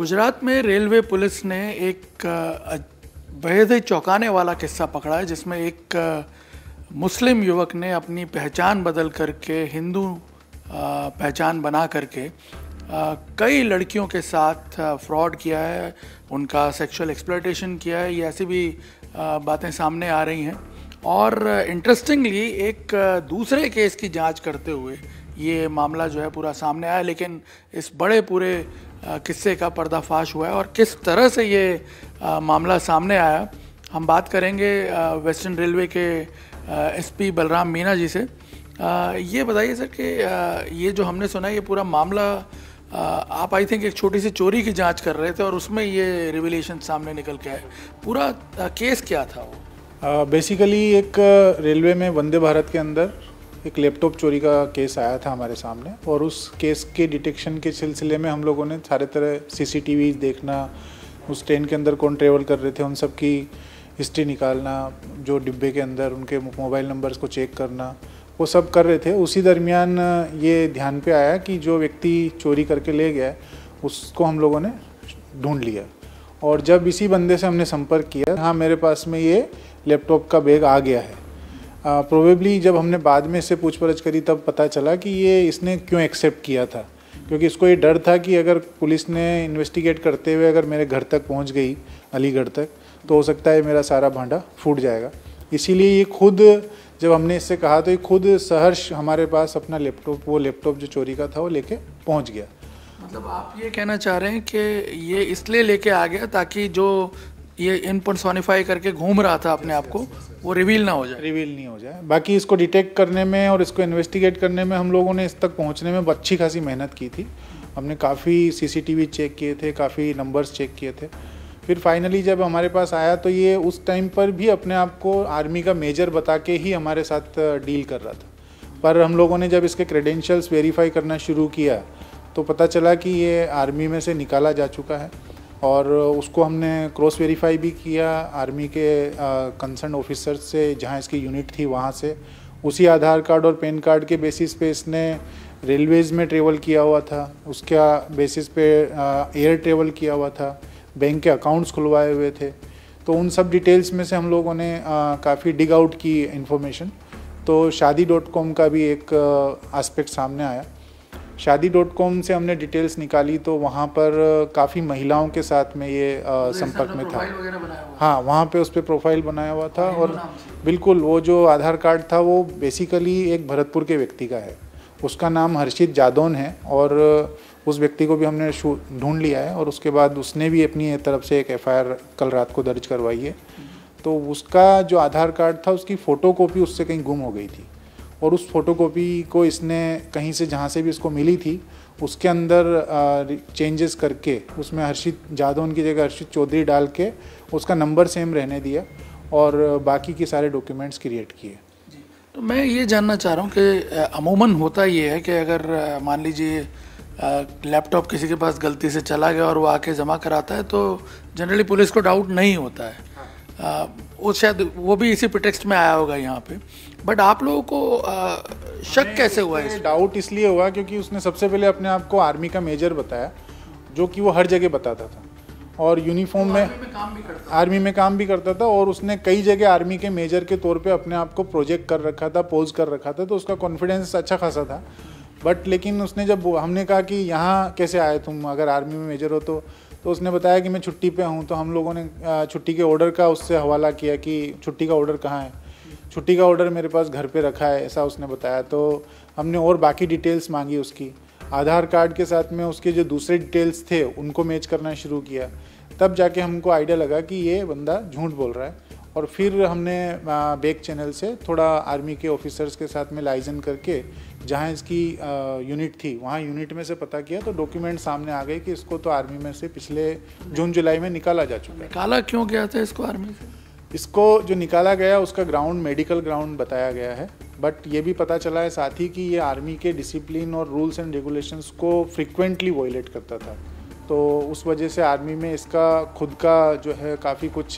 गुजरात में railway police ने एक बेहद ही चौंकाने वाला किस्सा पकड़ा है जिसमें एक मुस्लिम युवक ने अपनी पहचान बदल करके हिंदू पहचान बना करके कई लड़कियों के साथ फ्रॉड किया है उनका सेक्सुअल एक्सप्लोइटेशन किया है ये ऐसी भी बातें सामने आ रही हैं और इंटरेस्टिंगली एक दूसरे केस की जांच करते हुए ये मामला जो है पूरा सामने आया लेकिन इस बड़े पूरे किस्से का पर्दाफाश हुआ है और किस तरह से ये मामला सामने आया हम बात करेंगे वेस्टर्न रेलवे के एसपी बलराम मीना जी से ये बताइए सर कि ये जो हमने सुना ये पूरा मामला आप आई थिंक एक छोटी सी चोरी की जांच कर रहे थे और उसमें ये रिविलेशन सामने निकल के आए पूरा केस क्या था वो बेसिकली एक रेलवे में वंदे भारत के अंदर एक लैपटॉप चोरी का केस आया था हमारे सामने और उस केस के डिटेक्शन के सिलसिले में हम लोगों ने सारे तरह सी देखना उस ट्रेन के अंदर कौन ट्रेवल कर रहे थे उन सब की हिस्ट्री निकालना जो डिब्बे के अंदर उनके मोबाइल नंबर्स को चेक करना वो सब कर रहे थे उसी दरमियान ये ध्यान पे आया कि जो व्यक्ति चोरी करके ले गया उसको हम लोगों ने ढूंढ लिया और जब इसी बंदे से हमने संपर्क किया हाँ मेरे पास में ये लैपटॉप का बैग आ गया है प्रोबेबली जब हमने बाद में इससे पूछ परछ करी तब पता चला कि ये इसने क्यों एक्सेप्ट किया था क्योंकि इसको ये डर था कि अगर पुलिस ने इन्वेस्टिगेट करते हुए अगर मेरे घर तक पहुंच गई अलीगढ़ तक तो हो सकता है मेरा सारा भांडा फूट जाएगा इसीलिए ये खुद जब हमने इससे कहा तो ये खुद सहर्ष हमारे पास अपना लैपटॉप वो लैपटॉप जो चोरी का था वो लेके पहुंच गया मतलब आप ये कहना चाह रहे हैं कि ये इसलिए लेके आ गया ताकि जो ये सोनीफाई करके घूम रहा था अपने आप को वो रिवील ना हो जाए रिवील नहीं हो जाए बाकी इसको डिटेक्ट करने में और इसको इन्वेस्टिगेट करने में हम लोगों ने इस तक पहुंचने में अच्छी खासी मेहनत की थी हमने काफ़ी सीसीटीवी चेक किए थे काफ़ी नंबर्स चेक किए थे फिर फाइनली जब हमारे पास आया तो ये उस टाइम पर भी अपने आप को आर्मी का मेजर बता के ही हमारे साथ डील कर रहा था पर हम लोगों ने जब इसके क्रेडेंशियल्स वेरीफाई करना शुरू किया तो पता चला कि ये आर्मी में से निकाला जा चुका है और उसको हमने क्रॉस वेरीफाई भी किया आर्मी के कंसर्न ऑफिसर से जहाँ इसकी यूनिट थी वहाँ से उसी आधार कार्ड और पैन कार्ड के बेसिस पे इसने रेलवेज़ में ट्रेवल किया हुआ था उसका बेसिस पे एयर ट्रेवल किया हुआ था बैंक के अकाउंट्स खुलवाए हुए थे तो उन सब डिटेल्स में से हम लोगों ने काफ़ी डिग आउट की इन्फॉर्मेशन तो शादी डॉट कॉम का भी एक आस्पेक्ट सामने आया शादी डॉट कॉम से हमने डिटेल्स निकाली तो वहाँ पर काफ़ी महिलाओं के साथ में ये तो संपर्क में था हाँ वहाँ पे उस पर प्रोफाइल बनाया हुआ था हाँ, और बिल्कुल वो जो आधार कार्ड था वो बेसिकली एक भरतपुर के व्यक्ति का है उसका नाम हर्षित जादौन है और उस व्यक्ति को भी हमने ढूंढ लिया है और उसके बाद उसने भी अपनी तरफ से एक एफआईआर कल रात को दर्ज करवाई है हम्म। तो उसका जो आधार कार्ड था उसकी फ़ोटो उससे कहीं गुम हो गई थी और उस फोटोकॉपी को इसने कहीं से जहाँ से भी इसको मिली थी उसके अंदर चेंजेस करके उसमें हर्षित जादौन की जगह हर्षित चौधरी डाल के उसका नंबर सेम रहने दिया और बाकी के सारे डॉक्यूमेंट्स क्रिएट किए तो मैं ये जानना चाह रहा हूँ कि अमूमन होता ये है कि अगर मान लीजिए लैपटॉप किसी के पास गलती से चला गया और वो आके जमा कराता है तो जनरली पुलिस को डाउट नहीं होता है हाँ। वो शायद वो भी इसी प्रोटेक्स्ट में आया होगा यहाँ पे बट आप लोगों को आ, शक कैसे हुआ इस डाउट इसलिए हुआ क्योंकि उसने सबसे पहले अपने आप को आर्मी का मेजर बताया जो कि वो हर जगह बताता था और यूनिफॉर्म तो में, में आर्मी में काम भी करता था और उसने कई जगह आर्मी के मेजर के तौर पे अपने आप को प्रोजेक्ट कर रखा था पोज कर रखा था तो उसका कॉन्फिडेंस अच्छा खासा था बट लेकिन उसने जब हमने कहा कि यहाँ कैसे आए तुम अगर आर्मी में मेजर हो तो तो उसने बताया कि मैं छुट्टी पे हूँ तो हम लोगों ने छुट्टी के ऑर्डर का उससे हवाला किया कि छुट्टी का ऑर्डर कहाँ है छुट्टी का ऑर्डर मेरे पास घर पे रखा है ऐसा उसने बताया तो हमने और बाकी डिटेल्स मांगी उसकी आधार कार्ड के साथ में उसके जो दूसरे डिटेल्स थे उनको मैच करना शुरू किया तब जाके हमको आइडिया लगा कि ये बंदा झूठ बोल रहा है और फिर हमने बैक चैनल से थोड़ा आर्मी के ऑफिसर्स के साथ में लाइजन करके जहाँ इसकी यूनिट थी वहाँ यूनिट में से पता किया तो डॉक्यूमेंट सामने आ गए कि इसको तो आर्मी में से पिछले जून जुलाई में निकाला जा चुका है निकाला क्यों गया था इसको आर्मी से इसको जो निकाला गया उसका ग्राउंड मेडिकल ग्राउंड बताया गया है बट ये भी पता चला है साथ ही कि ये आर्मी के डिसिप्लिन और रूल्स एंड रेगुलेशंस को फ्रिक्वेंटली वॉयलेट करता था तो उस वजह से आर्मी में इसका खुद का जो है काफ़ी कुछ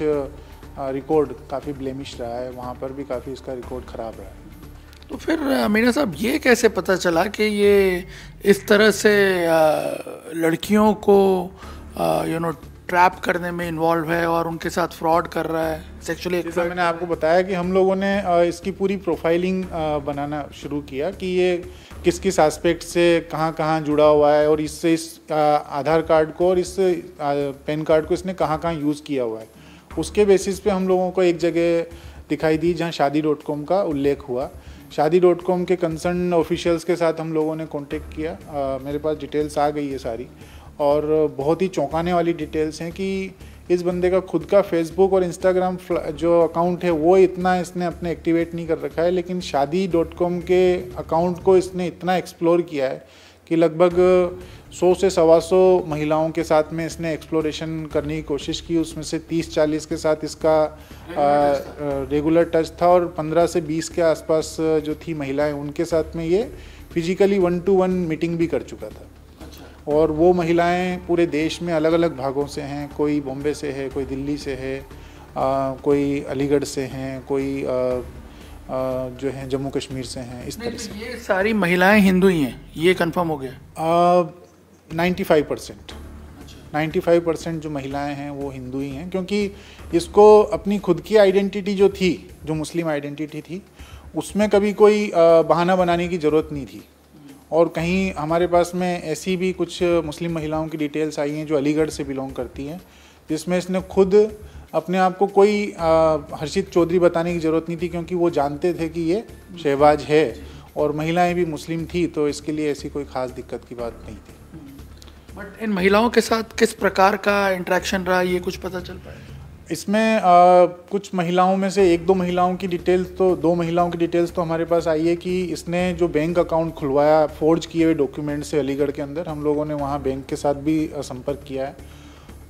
रिकॉर्ड काफ़ी ब्लेमिश रहा है वहाँ पर भी काफ़ी इसका रिकॉर्ड ख़राब रहा है तो फिर अमीना साहब ये कैसे पता चला कि ये इस तरह से लड़कियों को यू नो ट्रैप करने में इन्वॉल्व है और उनके साथ फ्रॉड कर रहा है सेक्चुअली जैसा मैंने आपको बताया कि हम लोगों ने इसकी पूरी प्रोफाइलिंग बनाना शुरू किया कि ये किस किस एस्पेक्ट से कहाँ कहाँ जुड़ा हुआ है और इससे इस आधार कार्ड को और इस पैन कार्ड को इसने कहाँ कहाँ यूज़ किया हुआ है उसके बेसिस पे हम लोगों को एक जगह दिखाई दी जहाँ शादी डॉट कॉम का उल्लेख हुआ शादी डॉट कॉम के कंसर्न ऑफिशियल्स के साथ हम लोगों ने कॉन्टेक्ट किया आ, मेरे पास डिटेल्स आ गई है सारी और बहुत ही चौंकाने वाली डिटेल्स हैं कि इस बंदे का खुद का फेसबुक और इंस्टाग्राम जो अकाउंट है वो इतना इसने अपने एक्टिवेट नहीं कर रखा है लेकिन शादी डॉट कॉम के अकाउंट को इसने इतना एक्सप्लोर किया है कि लगभग सौ से सवा सौ महिलाओं के साथ में इसने एक्सप्लोरेशन करने की कोशिश की उसमें से तीस चालीस के साथ इसका रेगुलर टच था और पंद्रह से बीस के आसपास जो थी महिलाएं उनके साथ में ये physically one to one meeting भी कर चुका था अच्छा। और वो महिलाएं पूरे देश में अलग अलग भागों से हैं कोई बॉम्बे से है कोई दिल्ली से है आ, कोई अलीगढ़ से हैं कोई आ, जो हैं जम्मू कश्मीर से हैं इस तरह से ये सारी महिलाएं हिंदू ही हैं ये कंफर्म हो गया ninety five percent ninety five percent जो महिलाएं हैं वो हिंदू ही हैं क्योंकि इसको अपनी खुद की आइडेंटिटी जो थी जो मुस्लिम आइडेंटिटी थी उसमें कभी कोई बहाना बनाने की ज़रूरत नहीं थी और कहीं हमारे पास में ऐसी भी कुछ मुस्लिम महिलाओं की डिटेल्स आई हैं जो अलीगढ़ से बिलोंग करती हैं जिसमें इसने खुद अपने आप को कोई हर्षित चौधरी बताने की ज़रूरत नहीं थी क्योंकि वो जानते थे कि ये शहबाज है और महिलाएं भी मुस्लिम थी तो इसके लिए ऐसी कोई ख़ास दिक्कत की बात नहीं थी बट इन महिलाओं के साथ किस प्रकार का इंट्रैक्शन रहा ये कुछ पता चल पाया इसमें आ, कुछ महिलाओं में से एक दो महिलाओं की डिटेल्स तो दो महिलाओं की डिटेल्स तो हमारे पास आई है कि इसने जो बैंक अकाउंट खुलवाया फोर्ज किए हुए डॉक्यूमेंट से अलीगढ़ के अंदर हम लोगों ने वहाँ बैंक के साथ भी संपर्क किया है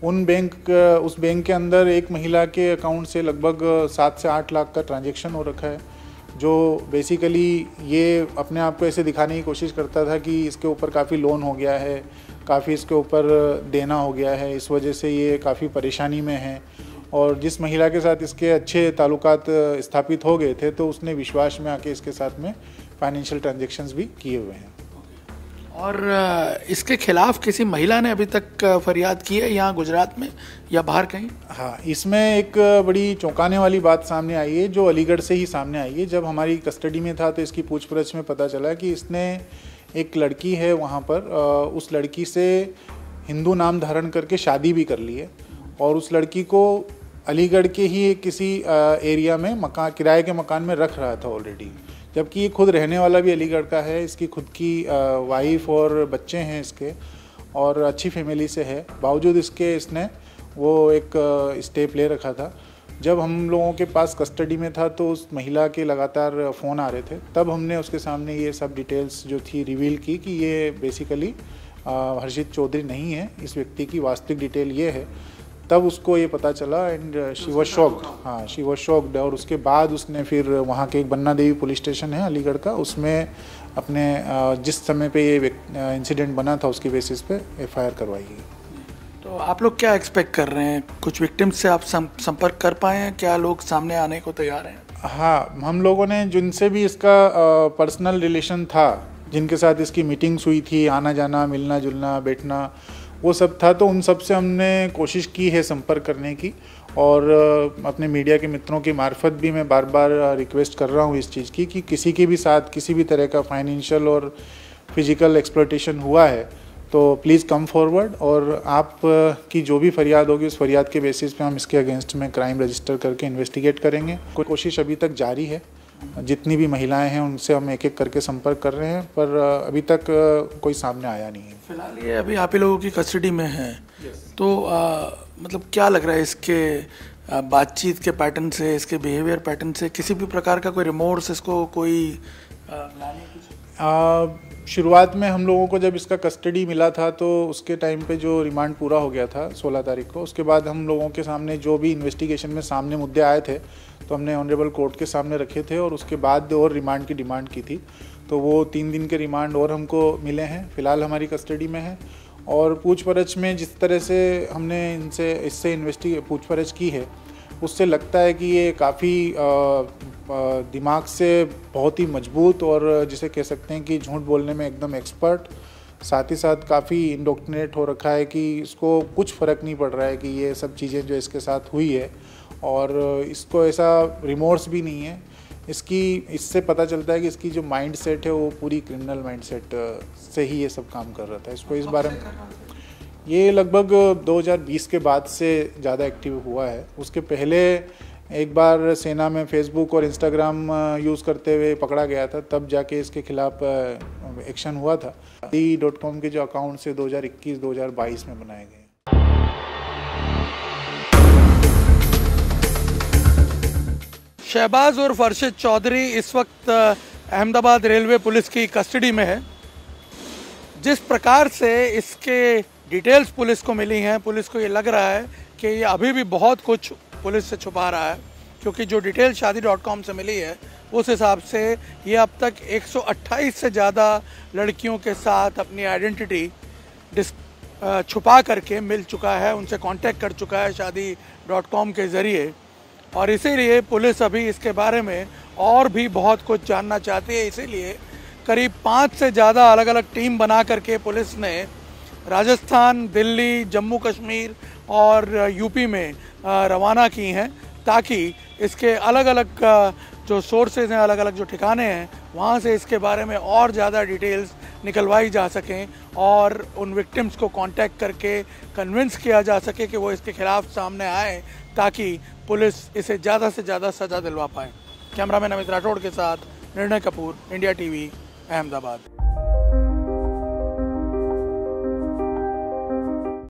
उन बैंक उस बैंक के अंदर एक महिला के अकाउंट से लगभग सात से आठ लाख का ट्रांजेक्शन हो रखा है जो बेसिकली ये अपने आप को ऐसे दिखाने की कोशिश करता था कि इसके ऊपर काफ़ी लोन हो गया है काफ़ी इसके ऊपर देना हो गया है इस वजह से ये काफ़ी परेशानी में है और जिस महिला के साथ इसके अच्छे ताल्लुक स्थापित हो गए थे तो उसने विश्वास में आके इसके साथ में फाइनेंशियल ट्रांजेक्शन्स भी किए हुए हैं और इसके खिलाफ किसी महिला ने अभी तक फरियाद की है यहाँ गुजरात में या बाहर कहीं हाँ इसमें एक बड़ी चौंकाने वाली बात सामने आई है जो अलीगढ़ से ही सामने आई है जब हमारी कस्टडी में था तो इसकी पूछपरछ में पता चला कि इसने एक लड़की है वहाँ पर उस लड़की से हिंदू नाम धारण करके शादी भी कर ली है और उस लड़की को अलीगढ़ के ही किसी एरिया में मकान किराए के मकान में रख रहा था ऑलरेडी जबकि ये खुद रहने वाला भी अलीगढ़ का है इसकी खुद की वाइफ और बच्चे हैं इसके और अच्छी फैमिली से है बावजूद इसके इसने वो एक स्टेप ले रखा था जब हम लोगों के पास कस्टडी में था तो उस महिला के लगातार फ़ोन आ रहे थे तब हमने उसके सामने ये सब डिटेल्स जो थी रिवील की कि ये बेसिकली हर्षित चौधरी नहीं है इस व्यक्ति की वास्तविक डिटेल ये है तब उसको ये पता चला एंड शी वॉज शॉक्ड हाँ शी वॉज शॉक्ड और उसके बाद उसने फिर वहाँ के एक बन्ना देवी पुलिस स्टेशन है अलीगढ़ का उसमें अपने uh, जिस समय पे ये इंसिडेंट uh, बना था उसकी बेसिस पे एफआईआर करवाई गई तो आप लोग क्या एक्सपेक्ट कर रहे हैं कुछ विक्टिम्स से आप संपर्क कर पाए हैं क्या लोग सामने आने को तैयार हैं हाँ हम लोगों ने जिनसे भी इसका पर्सनल uh, रिलेशन था जिनके साथ इसकी मीटिंग्स हुई थी आना जाना मिलना जुलना बैठना वो सब था तो उन सब से हमने कोशिश की है संपर्क करने की और अपने मीडिया के मित्रों की मार्फत भी मैं बार बार रिक्वेस्ट कर रहा हूँ इस चीज़ की कि किसी के भी साथ किसी भी तरह का फाइनेंशियल और फिजिकल एक्सप्लोटेशन हुआ है तो प्लीज़ कम फॉरवर्ड और आप की जो भी फरियाद होगी उस फरियाद के बेसिस पे हम इसके अगेंस्ट में क्राइम रजिस्टर करके इन्वेस्टिगेट करेंगे कोई कोशिश अभी तक जारी है जितनी भी महिलाएं हैं उनसे हम एक एक करके संपर्क कर रहे हैं पर अभी तक कोई सामने आया नहीं है फिलहाल ये अभी आप ही लोगों की कस्टडी में है तो आ, मतलब क्या लग रहा है इसके बातचीत के पैटर्न से इसके बिहेवियर पैटर्न से किसी भी प्रकार का कोई रिमोर्स इसको कोई आ, शुरुआत में हम लोगों को जब इसका कस्टडी मिला था तो उसके टाइम पे जो रिमांड पूरा हो गया था 16 तारीख को उसके बाद हम लोगों के सामने जो भी इन्वेस्टिगेशन में सामने मुद्दे आए थे तो हमने ऑनरेबल कोर्ट के सामने रखे थे और उसके बाद और रिमांड की डिमांड की थी तो वो तीन दिन के रिमांड और हमको मिले हैं फ़िलहाल हमारी कस्टडी में है और पूछ परछ में जिस तरह से हमने इनसे इससे इन्वेस्टिगे पूछ परछ की है उससे लगता है कि ये काफ़ी दिमाग से बहुत ही मजबूत और जिसे कह सकते हैं कि झूठ बोलने में एकदम एक्सपर्ट साथ ही साथ काफ़ी इंडोक्टिनेट हो रखा है कि इसको कुछ फ़र्क नहीं पड़ रहा है कि ये सब चीज़ें जो इसके साथ हुई है और इसको ऐसा रिमोर्स भी नहीं है इसकी इससे पता चलता है कि इसकी जो माइंड सेट है वो पूरी क्रिमिनल माइंड सेट से ही ये सब काम कर रहा था इसको इस बारे में ये लगभग 2020 के बाद से ज़्यादा एक्टिव हुआ है उसके पहले एक बार सेना में फेसबुक और इंस्टाग्राम यूज़ करते हुए पकड़ा गया था तब जाके इसके खिलाफ एक्शन हुआ था डी डॉट कॉम के जो अकाउंट से 2021-2022 में बनाए गए शहबाज और फरशद चौधरी इस वक्त अहमदाबाद रेलवे पुलिस की कस्टडी में है जिस प्रकार से इसके डिटेल्स पुलिस को मिली हैं पुलिस को ये लग रहा है कि ये अभी भी बहुत कुछ पुलिस से छुपा रहा है क्योंकि जो डिटेल शादी डॉट कॉम से मिली है उस हिसाब से ये अब तक 128 से ज़्यादा लड़कियों के साथ अपनी आइडेंटिटी डिस छुपा करके मिल चुका है उनसे कांटेक्ट कर चुका है शादी डॉट कॉम के ज़रिए और इसीलिए पुलिस अभी इसके बारे में और भी बहुत कुछ जानना चाहती है इसीलिए करीब पाँच से ज़्यादा अलग अलग टीम बना करके पुलिस ने राजस्थान दिल्ली जम्मू कश्मीर और यूपी में रवाना की हैं ताकि इसके अलग अलग जो सोर्सेज हैं अलग अलग जो ठिकाने हैं वहाँ से इसके बारे में और ज़्यादा डिटेल्स निकलवाई जा सकें और उन विक्टिम्स को कांटेक्ट करके कन्विंस किया जा सके कि वो इसके खिलाफ सामने आए ताकि पुलिस इसे ज़्यादा से ज़्यादा सज़ा दिलवा पाए कैमरामैन अमित राठौड़ के साथ निर्णय कपूर इंडिया टीवी अहमदाबाद